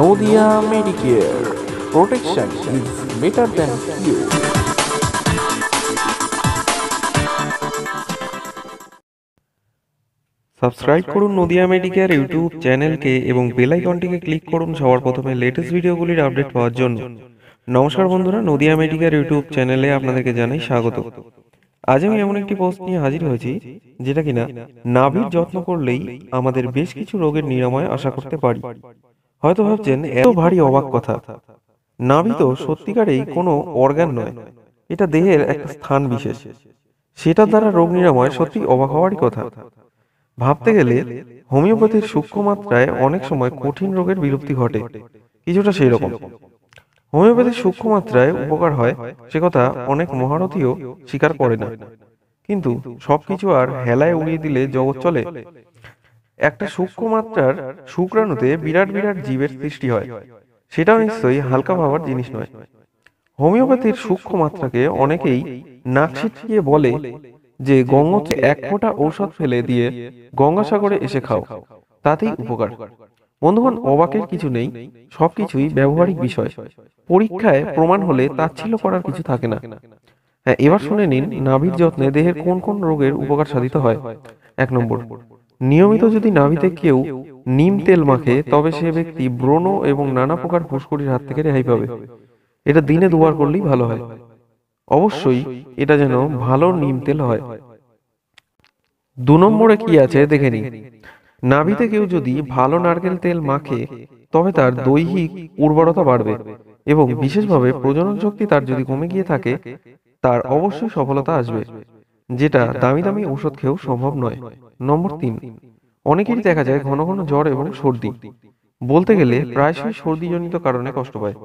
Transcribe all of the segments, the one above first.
Nadia Medicare protection is better than cure subscribe করুন Nadia Medicare YouTube চ্যানেলকে এবং বেলাইকনটিকে ক্লিক করুন সবার প্রথমে লেটেস্ট ভিডিওগুলির আপডেট পাওয়ার জন্য নমস্কার বন্ধুরা নদিয়া মেডিকেয়ার ইউটিউব চ্যানেলে আপনাদেরকে জানাই স্বাগত আজ আমি এমন একটি পোস্ট নিয়ে হাজির হয়েছি যেটা কিনা নাভির যত্ন করলেই আমাদের বেশ কিছু রোগের নিরাময় আশা করতে পারি হয়তো ভাবছেন এত ভারী অবাক কথা নাভি তো সত্যিকারেই কোনো অর্গান নয় এটা দেহের একটা স্থান বিশেষ সেটা দ্বারা রোগ নিরাময় সত্যি অবাক হওয়ারই কথা ভাবতে গেলে হোমিওপ্যাথির সূক্ষ্ম মাত্রায় অনেক সময় কঠিন রোগের বিলুপ্তি ঘটে কিছুটা সেই রকম হোমিওপ্যাথি সূক্ষ্ম মাত্রায় উপকার হয় সে কথা অনেক মহারথীও স্বীকার করে না কিন্তু সবকিছু আর হেলায় উড়িয়ে দিলে জগৎ চলে একটা সূক্ষ্ম মাত্রার শুক্রাণুতে বিরাট বিরাট জীবের সৃষ্টি হয় সেটাও নিশ্চয়ই হালকা ভাবার জিনিস নয় হোমিওপ্যাথির সূক্ষ্ম মাত্রাকে অনেকেই নাক ছিটিয়ে বলে যে গঙ্গতে এক ফোঁটা ঔষধ ফেলে দিয়ে গঙ্গাসাগরে এসে খাও তাতেই উপকার বন্ধুগণ অবাকের কিছু নেই সবকিছুই ব্যবহারিক বিষয় পরীক্ষায় প্রমাণ হলে তাচ্ছিল্য করার কিছু থাকে না হ্যাঁ এবার শুনে নিন নাভির যত্নে দেহের কোন কোন রোগের উপকার সাধিত হয় এক নম্বর নিয়মিত যদি নাভিতে কেউ নিম তেল মাখে তবে সে ব্যক্তি ব্রণ এবং নানা প্রকার ফুসকুড়ির হাত থেকে রেহাই পাবে এটা দিনে দুবার করলেই ভালো হয় অবশ্যই এটা যেন ভালো নিম তেল হয় দু নম্বরে কি আছে দেখে নিই নাভিতে কেউ যদি ভালো নারকেল তেল মাখে তবে তার দৈহিক উর্বরতা বাড়বে এবং বিশেষভাবে প্রজনন শক্তি তার যদি কমে গিয়ে থাকে তার অবশ্যই সফলতা আসবে যেটা দামি দামি ওষুধ খেয়েও সম্ভব নয় নম্বর তিন অনেকেরই দেখা যায় ঘন ঘন জ্বর এবং সর্দি বলতে গেলে প্রায়শই সর্দিজনিত কারণে কষ্ট পায়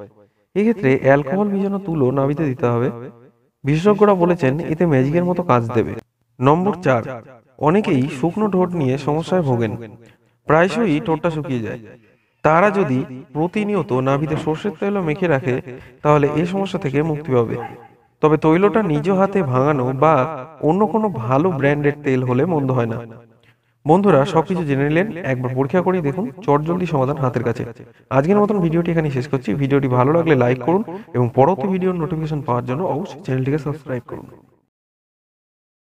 এক্ষেত্রে অ্যালকোহল ভিজানো তুলো নাবিতে দিতে হবে বিশেষজ্ঞরা বলেছেন এতে ম্যাজিকের মতো কাজ দেবে নম্বর চার অনেকেই শুকনো ঠোঁট নিয়ে সমস্যায় ভোগেন প্রায়শই ঠোঁটটা শুকিয়ে যায় তারা যদি প্রতিনিয়ত নাভিতে সর্ষের তৈল মেখে রাখে তাহলে এই সমস্যা থেকে মুক্তি পাবে তবে তৈলটা নিজ হাতে ভাঙানো বা অন্য কোনো ভালো ব্র্যান্ডের তেল হলে মন্দ হয় না বন্ধুরা সবকিছু জেনে নিলেন একবার পরীক্ষা করে দেখুন চটজলদি সমাধান হাতের কাছে আজকের মতন ভিডিওটি এখানে শেষ করছি ভিডিওটি ভালো লাগলে লাইক করুন এবং পরবর্তী ভিডিওর নোটিফিকেশন পাওয়ার জন্য অবশ্যই চ্যানেলটিকে সাবস্ক্রাইব করুন